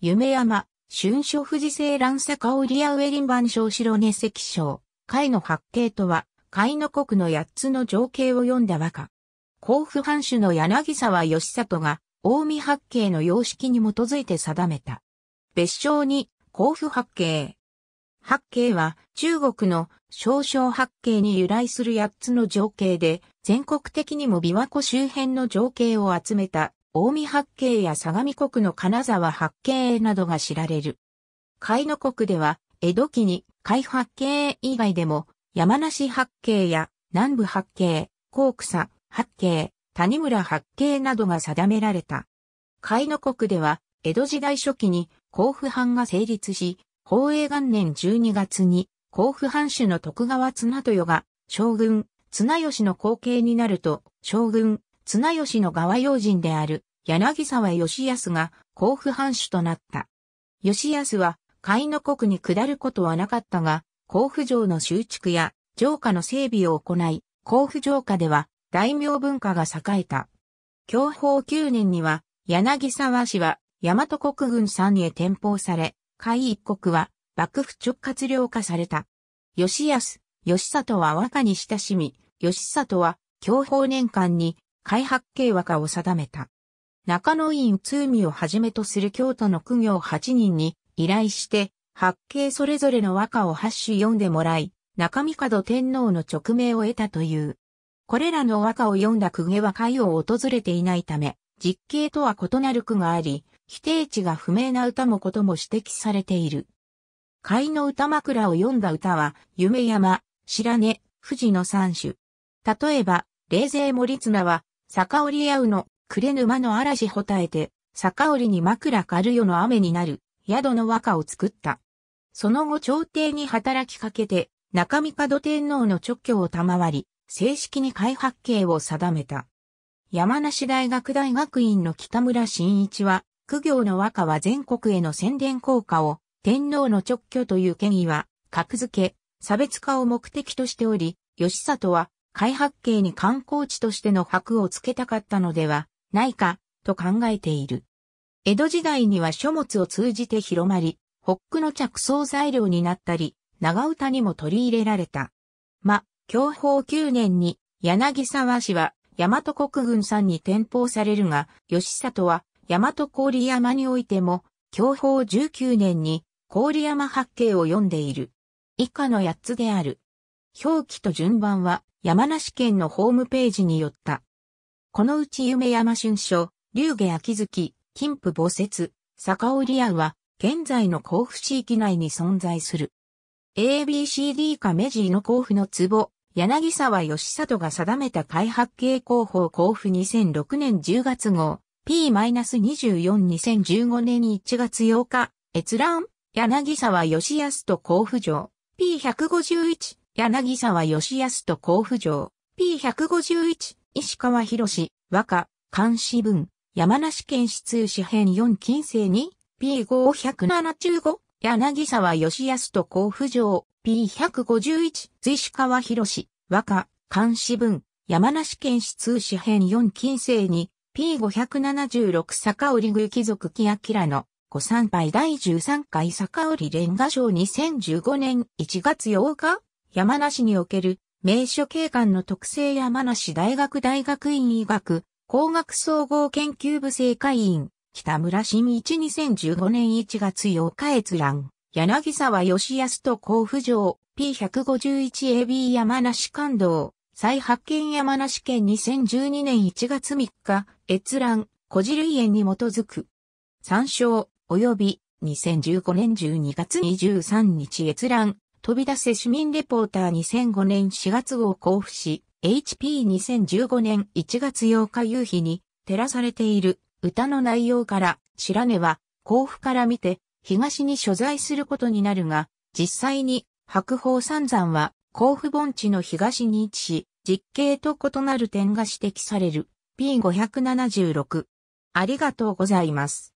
夢山、春書富士生乱坂香リアウェリン版小白根石章、海の八景とは、海の国の八つの情景を読んだ和歌。甲府藩主の柳沢義里が、大見八景の様式に基づいて定めた。別称に、甲府八景。八景は、中国の小々八景に由来する八つの情景で、全国的にも琵琶湖周辺の情景を集めた近江八景や相模国の金沢八景などが知られる。海の国では、江戸期に海八景以外でも、山梨八景や南部八景、甲草八景、谷村八景などが定められた。海の国では、江戸時代初期に甲府藩が成立し、宝永元年12月に甲府藩主の徳川綱豊が将軍、綱吉の後継になると、将軍、綱吉の側用人である柳沢義康が甲府藩主となった。義康は甲斐の国に下ることはなかったが、甲府城の修築や城下の整備を行い、甲府城下では大名文化が栄えた。享保9年には柳沢氏は大和国軍山へ転封され、甲斐一国は幕府直轄領化された。義康、義里は和歌に親しみ、義里は享保年間に開発計歌を定めた。中野院通美をはじめとする京都の苦行8人に依頼して、八景それぞれの和歌を8首読んでもらい、中見門天皇の勅命を得たという。これらの和歌を読んだ公家は海を訪れていないため、実刑とは異なる句があり、否定値が不明な歌もことも指摘されている。海の歌枕を読んだ歌は、夢山、白根、富士の三種。例えば、冷勢森綱は、坂織やうの、暮れ沼の嵐ほたえて、坂織に枕軽るよの雨になる、宿の和歌を作った。その後朝廷に働きかけて、中見門天皇の直居を賜り、正式に開発刑を定めた。山梨大学大学院の北村新一は、苦行の和歌は全国への宣伝効果を、天皇の直居という権威は、格付け、差別化を目的としており、吉里は、開発系に観光地としての箔をつけたかったのではないかと考えている。江戸時代には書物を通じて広まり、北区の着想材料になったり、長唄にも取り入れられた。ま、享保9年に柳沢氏は大和国軍さんに転封されるが、吉里は大和郡山においても、享保19年に郡山八景を読んでいる。以下の八つである。表記と順番は山梨県のホームページによった。このうち夢山春書、竜下秋月、金府墓雪、坂織屋は、現在の甲府地域内に存在する。ABCD か目地の甲府の壺、柳沢義里が定めた開発系広報甲府2006年10月号、P-242015 年1月8日、閲覧、柳沢義康と甲府城、P151、柳沢義康と甲府城、P151、石川博士、和歌、監視文、山梨県市通市編4近世に、P575、柳沢義康と甲府城、P151、石川博士、和歌、監視文、山梨県市通市編4近世に、P576 坂織具貴族木明のご参拝第13回坂織連ガ賞2015年1月8日山梨における名所景観の特性山梨大学大学院医学工学総合研究部正会員北村新一2015年1月8日閲覧柳沢義康と甲府城 P151AB 山梨感動再発見山梨県2012年1月3日閲覧古事類園に基づく参照及び2015年12月23日閲覧飛び出せ市民レポーター2005年4月号交付し、HP2015 年1月8日夕日に照らされている歌の内容から白根は甲府から見て東に所在することになるが、実際に白鳳三山は甲府盆地の東に位置し、実景と異なる点が指摘される P576。ありがとうございます。